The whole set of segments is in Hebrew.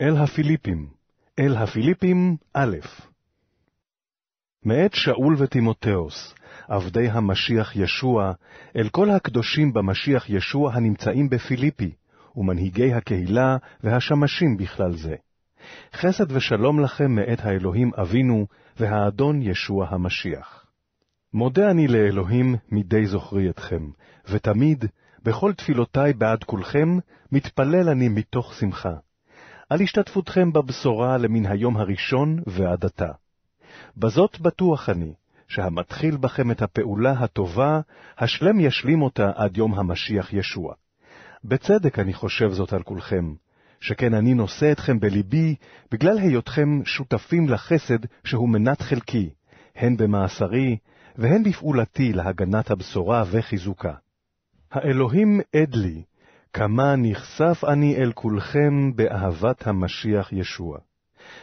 אל הפיליפים, אל הפיליפים א', מאת שאול ותימותאוס, עבדי המשיח ישוע, אל כל הקדושים במשיח ישוע הנמצאים בפיליפי, ומנהיגי הקהילה והשמשים בכלל זה. חסד ושלום לכם מאת האלוהים אבינו והאדון ישוע המשיח. מודה אני לאלוהים מדי זוכרי אתכם, ותמיד, בכל תפילותי בעד כולכם, מתפלל אני מתוך שמחה. על השתתפותכם בבשורה למן היום הראשון ועד עתה. בזאת בטוח אני, שהמתחיל בכם את הפעולה הטובה, השלם ישלים אותה עד יום המשיח ישוע. בצדק אני חושב זאת על כולכם, שכן אני נושא אתכם בלבי, בגלל היותכם שותפים לחסד שהוא מנת חלקי, הן במעשרי, והן בפעולתי להגנת הבשורה וחיזוקה. האלוהים עד לי, כמה נכסף אני אל כולכם באהבת המשיח ישוע.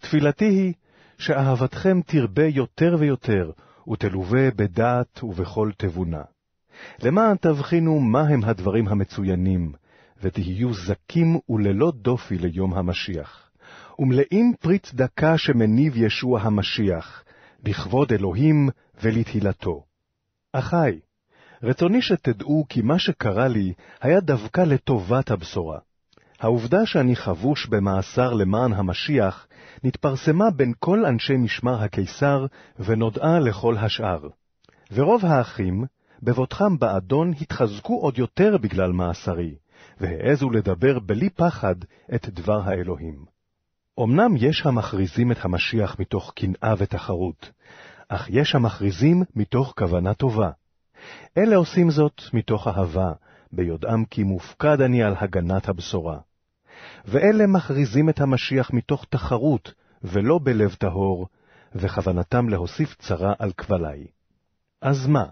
תפילתי היא שאהבתכם תרבה יותר ויותר, ותלווה בדעת ובכל תבונה. למען תבחינו מהם הדברים המצוינים, ותהיו זכים וללא דופי ליום המשיח, ומלאים פרי צדקה שמניב ישוע המשיח, בכבוד אלוהים ולתהילתו. אחי, רצוני שתדעו כי מה שקרה לי היה דווקא לטובת הבשורה. העובדה שאני חבוש במאסר למען המשיח נתפרסמה בין כל אנשי משמר הקיסר ונודעה לכל השאר. ורוב האחים, בבוטחם באדון, התחזקו עוד יותר בגלל מאסרי, והעזו לדבר בלי פחד את דבר האלוהים. אמנם יש המכריזים את המשיח מתוך קנאה ותחרות, אך יש המכריזים מתוך כוונה טובה. אלה עושים זאת מתוך אהבה, ביודעם כי מופקד אני על הגנת הבשורה. ואלה מכריזים את המשיח מתוך תחרות, ולא בלב טהור, וכוונתם להוסיף צרה על כבלי. אז מה?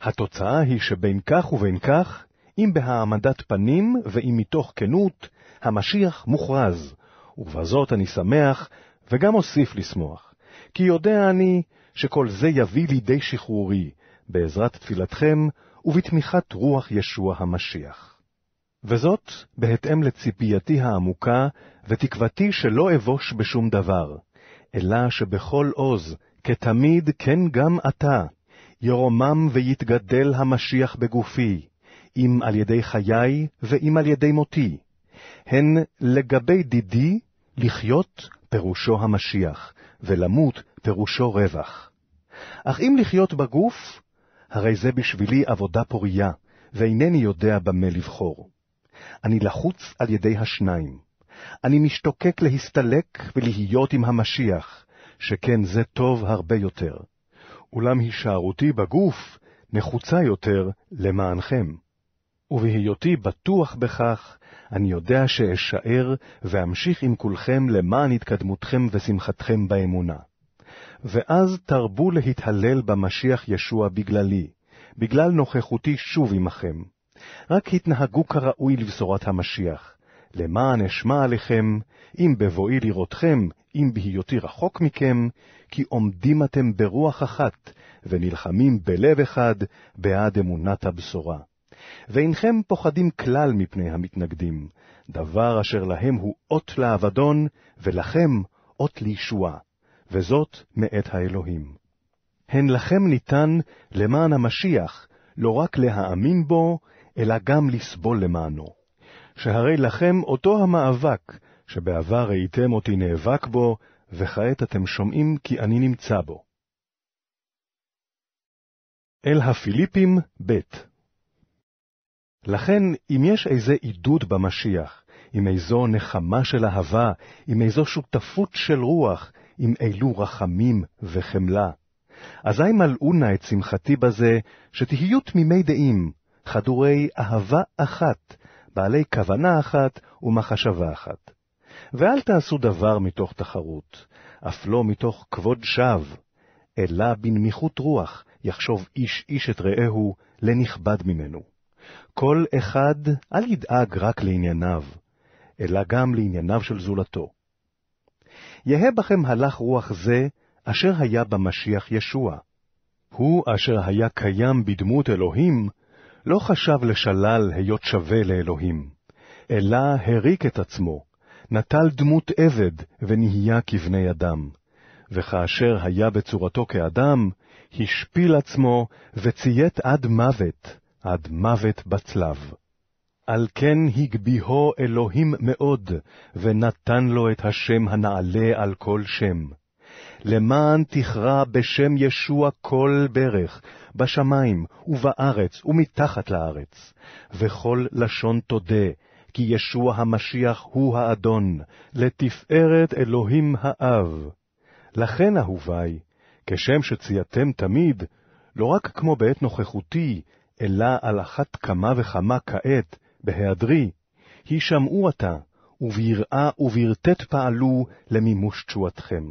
התוצאה היא שבין כך ובין כך, אם בהעמדת פנים ואם מתוך כנות, המשיח מוכרז, ובזאת אני שמח, וגם אוסיף לשמוח. כי יודע אני שכל זה יביא לידי שחרורי, בעזרת תפילתכם ובתמיכת רוח ישוע המשיח. וזאת בהתאם לציפייתי העמוקה ותקוותי שלא אבוש בשום דבר, אלא שבכל עוז, כתמיד כן גם עתה, ירומם ויתגדל המשיח בגופי, אם על ידי חיי ואם על ידי מותי, הן לגבי דידי לחיות פירושו המשיח, ולמות פירושו רווח. אך אם לחיות בגוף, הרי זה בשבילי עבודה פורייה, ואינני יודע במה לבחור. אני לחוץ על ידי השניים. אני משתוקק להסתלק ולהיות עם המשיח, שכן זה טוב הרבה יותר. אולם הישארותי בגוף נחוצה יותר למענכם. ובהיותי בטוח בכך, אני יודע שאשאר ואמשיך עם כולכם למען התקדמותכם ושמחתכם באמונה. ואז תרבו להתהלל במשיח ישוע בגללי, בגלל נוכחותי שוב עמכם. רק התנהגו כראוי לבשורת המשיח, למען אשמע עליכם, אם בבואי לראותכם, אם בהיותי רחוק מכם, כי עומדים אתם ברוח אחת, ונלחמים בלב אחד, בעד אמונת הבשורה. ואינכם פוחדים כלל מפני המתנגדים, דבר אשר להם הוא אות לאבדון, ולכם אות לישועה. וזאת מאת האלוהים. הן לכם ניתן למען המשיח, לא רק להאמין בו, אלא גם לסבול למענו. שהרי לכם אותו המאבק, שבעבר ראיתם אותי נאבק בו, וכעת אתם שומעים כי אני נמצא בו. אל הפיליפים ב' לכן, אם יש איזה עידוד במשיח, עם איזו נחמה של אהבה, עם איזו שותפות של רוח, עם אילו רחמים וחמלה. אזי מלאו נא את שמחתי בזה, שתהיו תמימי דעים, חדורי אהבה אחת, בעלי כוונה אחת ומחשבה אחת. ואל תעשו דבר מתוך תחרות, אף לא מתוך כבוד שווא, אלא בנמיכות רוח יחשוב איש איש את רעהו לנכבד ממנו. כל אחד אל ידאג רק לענייניו, אלא גם לענייניו של זולתו. יהא בכם הלך רוח זה, אשר היה במשיח ישוע. הוא אשר היה קיים בדמות אלוהים, לא חשב לשלל היות שווה לאלוהים, אלא הריק את עצמו, נטל דמות עבד ונהיה כבני אדם. וכאשר היה בצורתו כאדם, השפיל עצמו וציית עד מוות, עד מוות בצלב. על כן הגביהו אלוהים מאוד, ונתן לו את השם הנעלה על כל שם. למען תכרע בשם ישוע כל ברך, בשמיים ובארץ ומתחת לארץ, וכל לשון תודה, כי ישוע המשיח הוא האדון, לתפארת אלוהים האב. לכן, אהובי, כשם שצייתם תמיד, לא רק כמו בעת נוכחותי, אלא על אחת כמה וכמה כעת, בהיעדרי, הישמעו עתה, וביראה וברטט פעלו למימוש תשועתכם.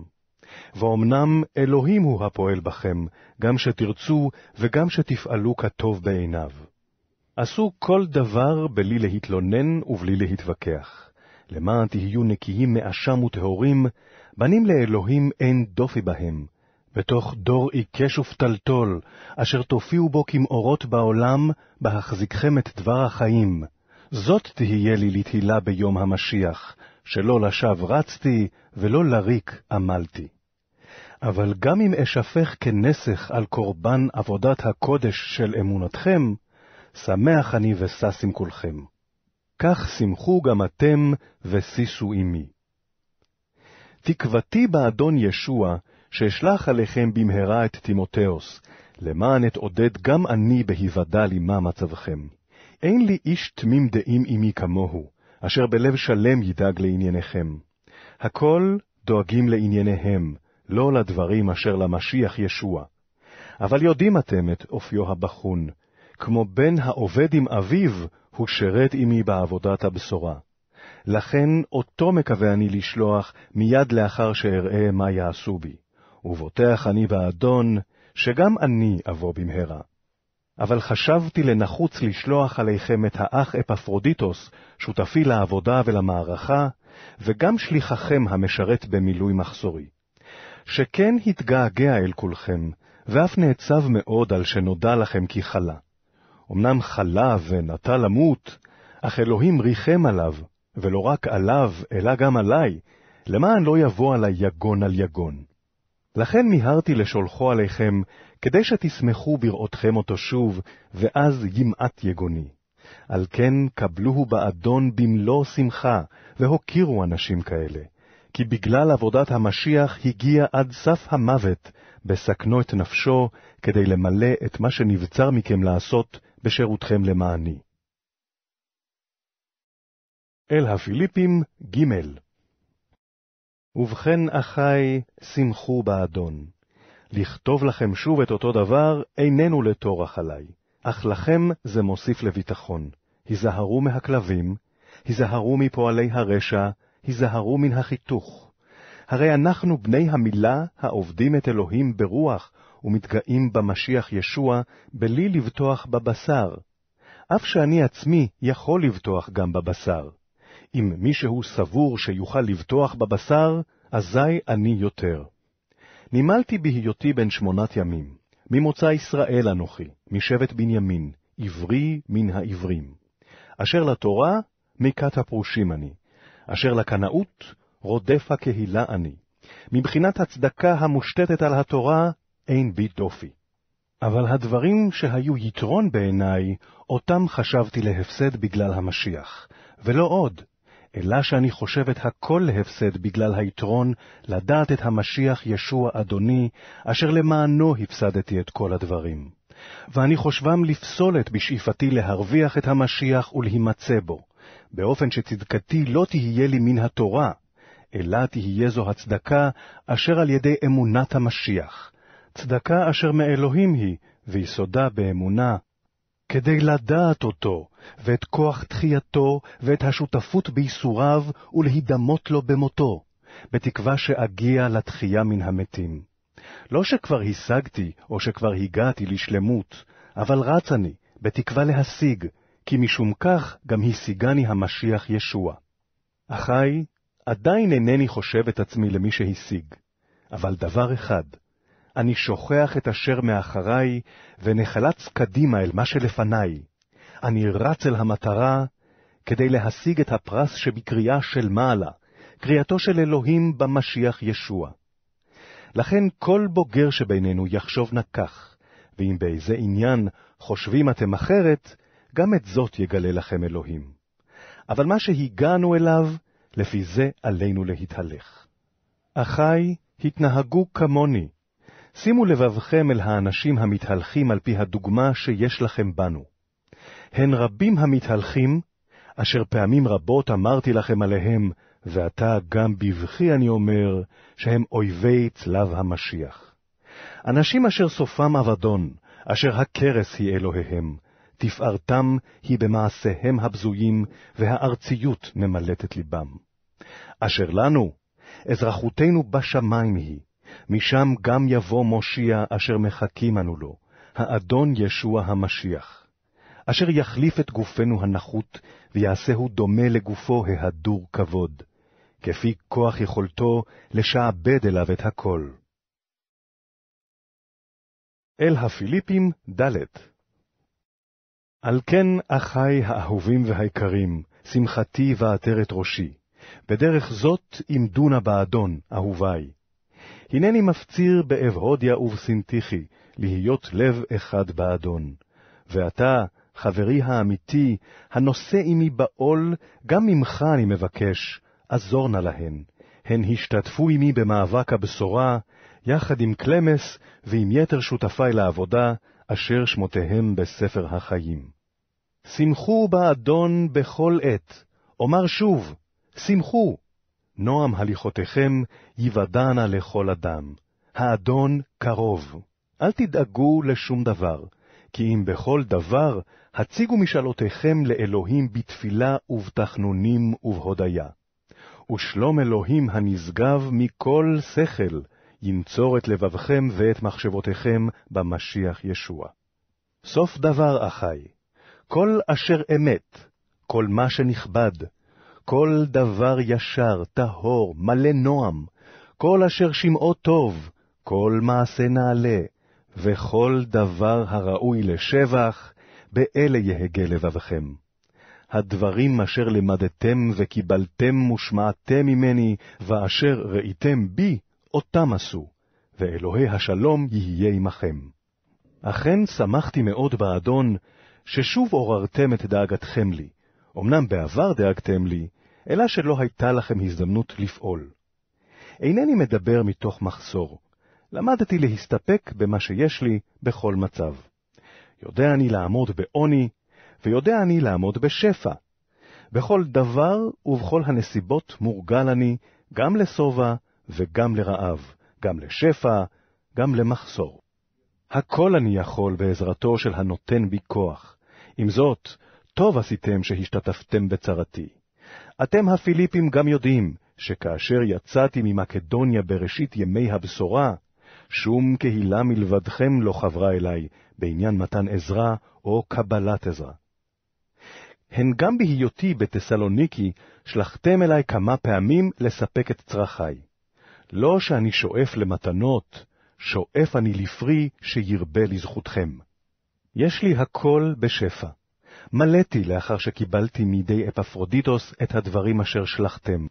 ואומנם אלוהים הוא הפועל בכם, גם שתרצו וגם שתפעלו כטוב בעיניו. עשו כל דבר בלי להתלונן ובלי להתווכח, למען תהיו נקיים מאשם וטהורים, בנים לאלוהים אין דופי בהם, בתוך דור עיקש ופתלתול, אשר תופיעו בו כמאורות בעולם, בהחזיקכם את דבר החיים, זאת תהיה לי לתהילה ביום המשיח, שלא לשווא רצתי ולא לריק עמלתי. אבל גם אם אשפך כנסך על קורבן עבודת הקודש של אמונתכם, שמח אני ושש עם כולכם. כך שמחו גם אתם ושישו עמי. תקוותי באדון ישוע, שאשלח עליכם במהרה את תימותאוס, למען אתעודד גם אני בהיוודע לי מה מצבכם. אין לי איש תמים דעים עמי כמוהו, אשר בלב שלם ידאג לענייניכם. הכל דואגים לענייניהם, לא לדברים אשר למשיח ישוע. אבל יודעים אתם את אופיו הבחון, כמו בן העובד עם אביו, הוא שרת עמי בעבודת הבשורה. לכן אותו מקווה אני לשלוח מיד לאחר שאראה מה יעשו בי, ובוטח אני באדון, שגם אני אבוא במהרה. אבל חשבתי לנחוץ לשלוח עליכם את האח אפפרודיטוס, שותפי לעבודה ולמערכה, וגם שליחכם המשרת במילוי מחסורי. שכן התגעגע אל כולכם, ואף נעצב מאוד על שנודע לכם כי חלה. אמנם חלה ונטה למות, אך אלוהים ריחם עליו, ולא רק עליו, אלא גם עלי, למען לא יבוא עלי יגון על יגון. לכן מיהרתי לשולחו עליכם, כדי שתשמחו בראותכם אותו שוב, ואז ימעט יגוני. על כן קבלוהו באדון במלוא שמחה, והוקירו אנשים כאלה. כי בגלל עבודת המשיח הגיע עד סף המוות, בסכנו את נפשו, כדי למלא את מה שנבצר מכם לעשות בשירותכם למעני. אל הפיליפים ג' ובכן, אחי, שמחו באדון. לכתוב לכם שוב את אותו דבר, איננו לטורח עלי, אך לכם זה מוסיף לביטחון. היזהרו מהכלבים, היזהרו מפועלי הרשע, היזהרו מן החיתוך. הרי אנחנו בני המילה העובדים את אלוהים ברוח ומתגאים במשיח ישוע בלי לבטוח בבשר, אף שאני עצמי יכול לבטוח גם בבשר. אם מישהו סבור שיוכל לבטוח בבשר, אזי אני יותר. נימלתי בהיותי בן שמונת ימים, ממוצא ישראל אנוכי, משבט בנימין, עברי מן העברים. אשר לתורה, מכת הפרושים אני, אשר לקנאות, רודף הקהילה אני. מבחינת הצדקה המושתתת על התורה, אין בי דופי. אבל הדברים שהיו יתרון בעיניי, אותם חשבתי להפסד בגלל המשיח, ולא עוד, אלא שאני חושב את הכל להפסד בגלל היתרון לדעת את המשיח ישוע אדוני, אשר למענו הפסדתי את כל הדברים. ואני חושבם לפסולת בשאיפתי להרוויח את המשיח ולהימצא בו, באופן שצדקתי לא תהיה לי מן התורה, אלא תהיה זו הצדקה אשר על ידי אמונת המשיח, צדקה אשר מאלוהים היא, ויסודה באמונה, כדי לדעת אותו, ואת כוח תחייתו, ואת השותפות בייסוריו, ולהידמות לו במותו, בתקווה שאגיע לתחייה מן המתים. לא שכבר השגתי, או שכבר הגעתי לשלמות, אבל רץ אני, בתקווה להשיג, כי משום כך גם השיגני המשיח ישוע. אחי, עדיין אינני חושב את עצמי למי שהשיג, אבל דבר אחד, אני שוכח את אשר מאחריי, ונחלץ קדימה אל מה שלפניי. אני רץ אל המטרה כדי להשיג את הפרס שבקריאה של מעלה, קריאתו של אלוהים במשיח ישוע. לכן כל בוגר שבינינו יחשוב נא כך, ואם באיזה עניין חושבים אתם אחרת, גם את זאת יגלה לכם אלוהים. אבל מה שהגענו אליו, לפי זה עלינו להתהלך. אחי, התנהגו כמוני, שימו לבבכם אל האנשים המתהלכים על פי הדוגמה שיש לכם בנו. הן רבים המתהלכים, אשר פעמים רבות אמרתי לכם עליהם, ועתה גם בבכי אני אומר, שהם אויבי צלב המשיח. אנשים אשר סופם אבדון, אשר הכרס היא אלוהיהם, תפארתם היא במעשיהם הבזויים, והארציות ממלאת את לבם. אשר לנו, אזרחותנו בשמיים היא, משם גם יבוא מושיע אשר מחכים אנו לו, האדון ישוע המשיח, אשר יחליף את גופנו הנחות, ויעשהו דומה לגופו ההדור כבוד, כפי כוח יכולתו לשעבד אליו את הכל. אל הפיליפים ד' על כן, אחי האהובים והיקרים, שמחתי ועטרת ראשי, בדרך זאת עמדו נא באדון, אהובי, הנני מפציר באבהודיה ובסינתיכי, להיות לב אחד באדון. ואתה, חברי האמיתי, הנושא עמי בעול, גם ממך אני מבקש, עזור נא להן. הן השתתפו עמי במאבק הבשורה, יחד עם קלמס ועם יתר שותפי לעבודה, אשר שמותיהם בספר החיים. שמחו באדון בכל עת, אומר שוב, שמחו. נועם הליכותיכם יוודענה לכל אדם. האדון קרוב. אל תדאגו לשום דבר, כי אם בכל דבר, הציגו משאלותיכם לאלוהים בתפילה ובתחנונים ובהודיה. ושלום אלוהים הנשגב מכל שכל, ינצור את לבבכם ואת מחשבותיכם במשיח ישוע. סוף דבר, אחי, כל אשר אמת, כל מה שנכבד, כל דבר ישר, טהור, מלא נועם, כל אשר שמעו טוב, כל מעשה נעלה, וכל דבר הראוי לשבח, באלה יהגה לבבכם. הדברים אשר למדתם וקיבלתם ושמעתם ממני, ואשר ראיתם בי, אותם עשו, ואלוהי השלום יהיה עמכם. אכן שמחתי מאוד באדון, ששוב עוררתם את דאגתכם לי. אמנם בעבר דאגתם לי, אלא שלא הייתה לכם הזדמנות לפעול. אינני מדבר מתוך מחסור. למדתי להסתפק במה שיש לי בכל מצב. יודע אני לעמוד בעוני, ויודע אני לעמוד בשפע. בכל דבר ובכל הנסיבות מורגל אני, גם לשובע וגם לרעב, גם לשפע, גם למחסור. הכל אני יכול בעזרתו של הנותן בי כוח. עם זאת, טוב עשיתם שהשתתפתם בצרתי. אתם הפיליפים גם יודעים, שכאשר יצאתי ממקדוניה בראשית ימי הבשורה, שום קהילה מלבדכם לא חברה אליי בעניין מתן עזרה או קבלת עזרה. הן גם בהיותי בתסלוניקי, שלחתם אליי כמה פעמים לספק את צרכיי. לא שאני שואף למתנות, שואף אני לפרי שירבה לזכותכם. יש לי הכל בשפע. מלאתי לאחר שקיבלתי מידי אפפרודיטוס את הדברים אשר שלחתם.